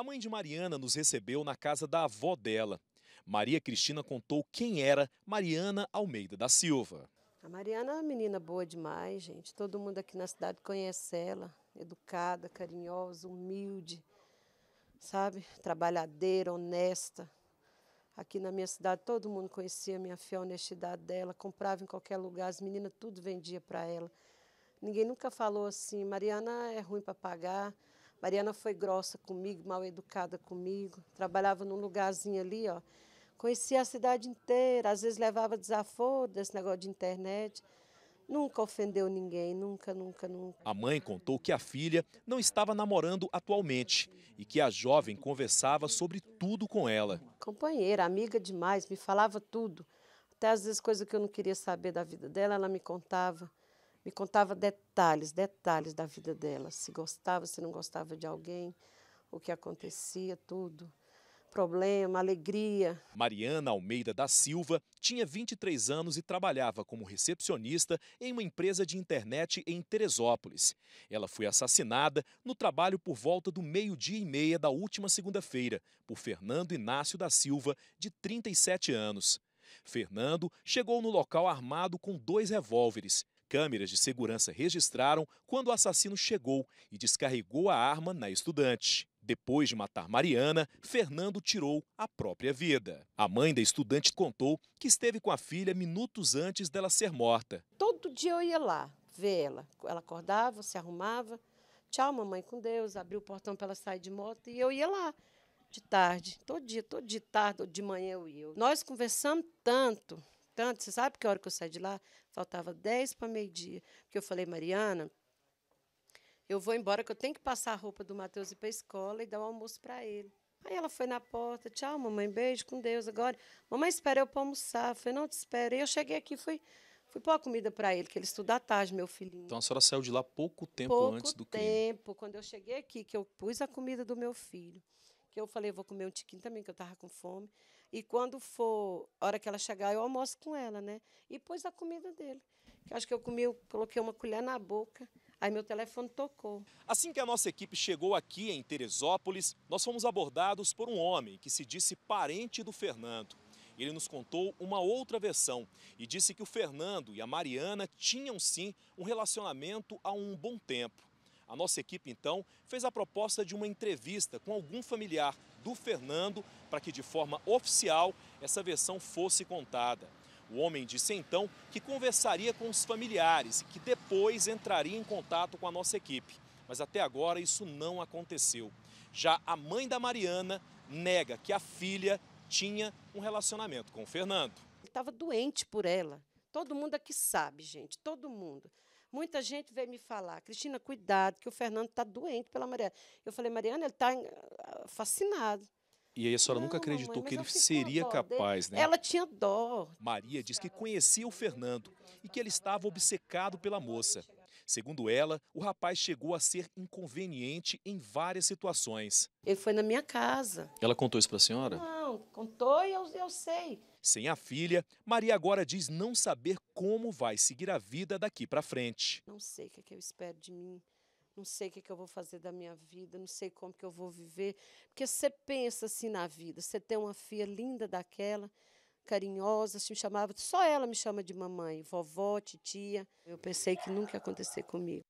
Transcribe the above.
A mãe de Mariana nos recebeu na casa da avó dela. Maria Cristina contou quem era Mariana Almeida da Silva. A Mariana é uma menina boa demais, gente. Todo mundo aqui na cidade conhece ela. Educada, carinhosa, humilde, sabe? Trabalhadeira, honesta. Aqui na minha cidade todo mundo conhecia a minha fiel honestidade dela. Comprava em qualquer lugar, as meninas tudo vendia para ela. Ninguém nunca falou assim, Mariana é ruim para pagar, Mariana foi grossa comigo, mal educada comigo. Trabalhava num lugarzinho ali, ó. Conhecia a cidade inteira, às vezes levava desaforo desse negócio de internet. Nunca ofendeu ninguém, nunca, nunca, nunca. A mãe contou que a filha não estava namorando atualmente e que a jovem conversava sobre tudo com ela. Companheira, amiga demais, me falava tudo. Até às vezes coisas que eu não queria saber da vida dela, ela me contava me contava detalhes, detalhes da vida dela, se gostava, se não gostava de alguém, o que acontecia, tudo. Problema, alegria. Mariana Almeida da Silva tinha 23 anos e trabalhava como recepcionista em uma empresa de internet em Teresópolis. Ela foi assassinada no trabalho por volta do meio-dia e meia da última segunda-feira por Fernando Inácio da Silva, de 37 anos. Fernando chegou no local armado com dois revólveres. Câmeras de segurança registraram quando o assassino chegou e descarregou a arma na estudante. Depois de matar Mariana, Fernando tirou a própria vida. A mãe da estudante contou que esteve com a filha minutos antes dela ser morta. Todo dia eu ia lá ver ela. Ela acordava, se arrumava. Tchau, mamãe, com Deus. Abriu o portão para ela sair de moto e eu ia lá de tarde. Todo dia, todo de tarde, de manhã eu ia. Nós conversamos tanto tanto. Você sabe que hora que eu saí de lá? Faltava 10 para meio-dia. Porque eu falei, Mariana, eu vou embora, que eu tenho que passar a roupa do Matheus e ir para a escola e dar o um almoço para ele. Aí ela foi na porta, tchau, mamãe, beijo, com Deus agora. Mamãe, espera eu para almoçar. Eu falei, não, te espero. E eu cheguei aqui, fui... Fui pôr a comida para ele, que ele estuda à tarde, meu filhinho. Então a senhora saiu de lá pouco tempo pouco antes do crime. Pouco tempo, quando eu cheguei aqui, que eu pus a comida do meu filho que eu falei, vou comer um tiquinho também, que eu estava com fome. E quando for, a hora que ela chegar, eu almoço com ela, né? E pôs a comida dele. Que acho que eu comi, eu coloquei uma colher na boca, aí meu telefone tocou. Assim que a nossa equipe chegou aqui em Teresópolis, nós fomos abordados por um homem que se disse parente do Fernando. Ele nos contou uma outra versão e disse que o Fernando e a Mariana tinham sim um relacionamento há um bom tempo. A nossa equipe, então, fez a proposta de uma entrevista com algum familiar do Fernando para que, de forma oficial, essa versão fosse contada. O homem disse então que conversaria com os familiares e que depois entraria em contato com a nossa equipe. Mas até agora isso não aconteceu. Já a mãe da Mariana nega que a filha tinha um relacionamento com o Fernando. Ele estava doente por ela. Todo mundo aqui sabe, gente, todo mundo. Muita gente veio me falar, Cristina, cuidado, que o Fernando está doente pela Mariana. Eu falei, Mariana, ele está eh, fascinado. E aí a senhora não, nunca acreditou mamãe, que ele seria capaz, dele. né? Ela tinha dó. Maria diz que conhecia o Fernando e que ele estava obcecado pela moça. Segundo ela, o rapaz chegou a ser inconveniente em várias situações. Ele foi na minha casa. Ela contou isso para a senhora? Não, contou e eu, eu sei. Sem a filha, Maria agora diz não saber como vai seguir a vida daqui para frente. Não sei o que, é que eu espero de mim não sei o que, é que, eu vou fazer da minha vida, não sei como que eu vou viver. Porque você pensa assim na vida, você tem uma filha linda daquela, carinhosa, se chamava, só ela me chama de mamãe, vovó, titia. Eu pensei que nunca ia acontecer comigo.